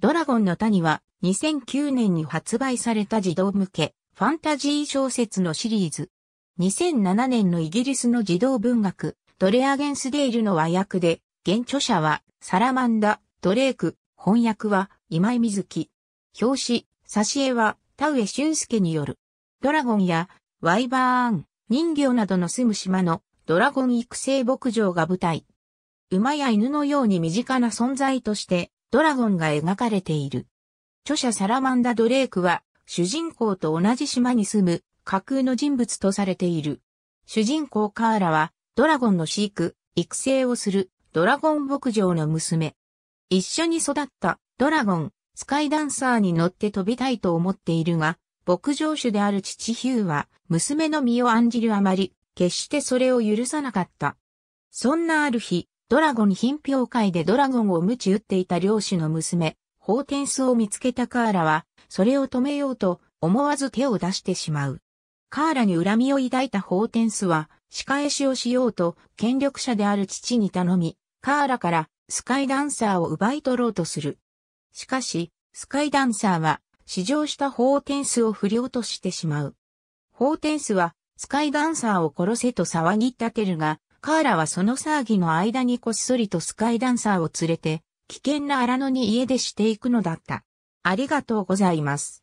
ドラゴンの谷は2009年に発売された児童向けファンタジー小説のシリーズ。2007年のイギリスの児童文学ドレアゲンスデイルの和訳で、現著者はサラマンダ、ドレーク、翻訳は今井水木。表紙、挿絵は田植俊介による。ドラゴンやワイバーン、人形などの住む島のドラゴン育成牧場が舞台。馬や犬のように身近な存在としてドラゴンが描かれている。著者サラマンダ・ドレイクは、主人公と同じ島に住む架空の人物とされている。主人公カーラは、ドラゴンの飼育、育成をするドラゴン牧場の娘。一緒に育ったドラゴン、スカイダンサーに乗って飛びたいと思っているが、牧場主である父ヒューは、娘の身を案じるあまり、決してそれを許さなかった。そんなある日、ドラゴン品評会でドラゴンを鞭打っていた漁師の娘、ホーテンスを見つけたカーラは、それを止めようと思わず手を出してしまう。カーラに恨みを抱いたホーテンスは、仕返しをしようと、権力者である父に頼み、カーラからスカイダンサーを奪い取ろうとする。しかし、スカイダンサーは、試乗したホーテンスを振り落としてしまう。ホーテンスは、スカイダンサーを殺せと騒ぎ立てるが、カーラはその騒ぎの間にこっそりとスカイダンサーを連れて、危険な荒野に家出していくのだった。ありがとうございます。